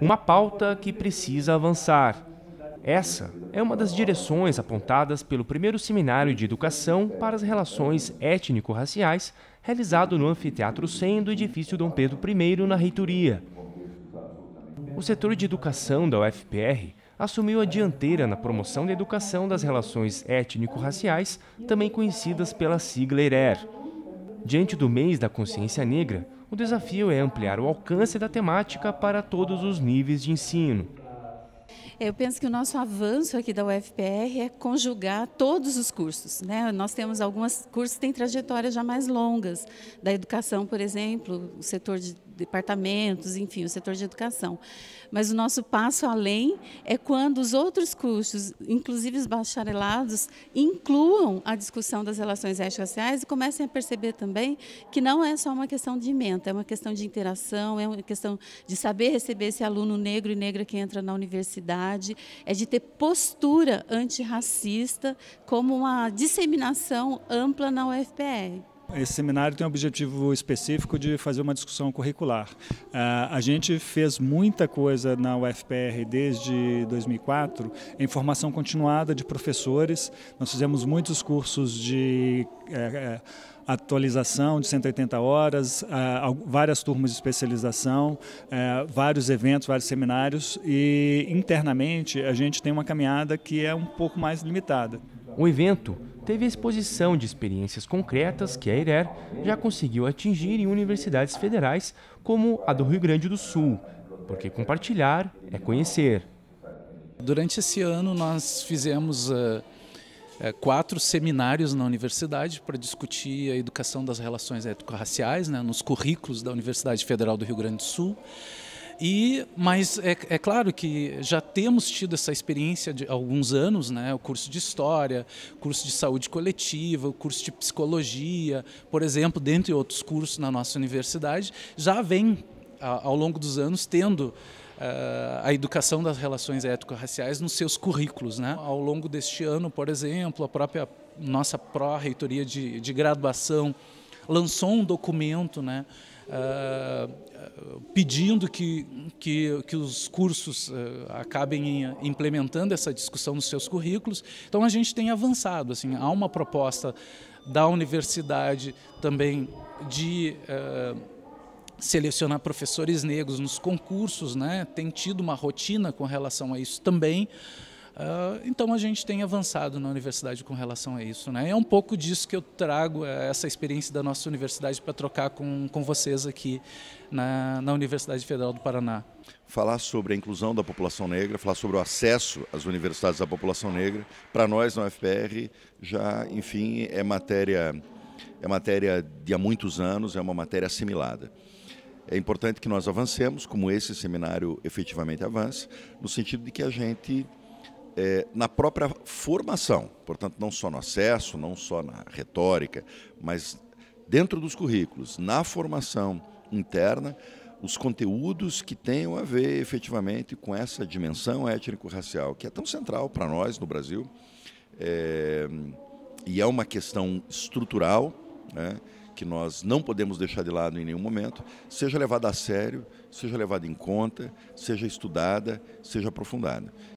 uma pauta que precisa avançar. Essa é uma das direções apontadas pelo primeiro seminário de educação para as relações étnico-raciais, realizado no Anfiteatro 100 do edifício Dom Pedro I, na Reitoria. O setor de educação da UFPR assumiu a dianteira na promoção da educação das relações étnico-raciais, também conhecidas pela sigla ERER. Diante do mês da consciência negra, o desafio é ampliar o alcance da temática para todos os níveis de ensino. Eu penso que o nosso avanço aqui da UFPR é conjugar todos os cursos. Né? Nós temos alguns cursos que têm trajetórias já mais longas, da educação, por exemplo, o setor de departamentos, enfim, o setor de educação. Mas o nosso passo além é quando os outros cursos, inclusive os bacharelados, incluam a discussão das relações étnico-raciais e comecem a perceber também que não é só uma questão de menta, é uma questão de interação, é uma questão de saber receber esse aluno negro e negra que entra na universidade, sociedade, é de ter postura antirracista como uma disseminação ampla na UFPR. Esse seminário tem o objetivo específico de fazer uma discussão curricular. Ah, a gente fez muita coisa na UFPR desde 2004 em formação continuada de professores. Nós fizemos muitos cursos de eh, eh, atualização de 180 horas, ah, várias turmas de especialização, eh, vários eventos, vários seminários e internamente a gente tem uma caminhada que é um pouco mais limitada. Um evento teve a exposição de experiências concretas que a IRER já conseguiu atingir em universidades federais como a do Rio Grande do Sul, porque compartilhar é conhecer. Durante esse ano, nós fizemos uh, quatro seminários na universidade para discutir a educação das relações étnico-raciais né, nos currículos da Universidade Federal do Rio Grande do Sul. E, mas é, é, claro que já temos tido essa experiência de alguns anos, né? O curso de história, curso de saúde coletiva, o curso de psicologia, por exemplo, dentre outros cursos na nossa universidade, já vem ao longo dos anos tendo Uh, a educação das relações étnico-raciais nos seus currículos. Né? Ao longo deste ano, por exemplo, a própria nossa pró-reitoria de, de graduação lançou um documento né, ah, pedindo que, que, que os cursos uh, acabem implementando essa discussão nos seus currículos. Então a gente tem avançado, assim, há uma proposta da universidade também de uh, selecionar professores negros nos concursos, né? Tem tido uma rotina com relação a isso também. Uh, então a gente tem avançado na universidade com relação a isso. Né? É um pouco disso que eu trago eh, essa experiência da nossa universidade para trocar com, com vocês aqui na, na Universidade Federal do Paraná. Falar sobre a inclusão da população negra, falar sobre o acesso às universidades da população negra, para nós na UFPR já, enfim, é matéria, é matéria de há muitos anos, é uma matéria assimilada. É importante que nós avancemos, como esse seminário efetivamente avança, no sentido de que a gente é, na própria formação, portanto, não só no acesso, não só na retórica, mas dentro dos currículos, na formação interna, os conteúdos que tenham a ver efetivamente com essa dimensão étnico-racial, que é tão central para nós no Brasil, é, e é uma questão estrutural, né, que nós não podemos deixar de lado em nenhum momento, seja levada a sério, seja levada em conta, seja estudada, seja aprofundada.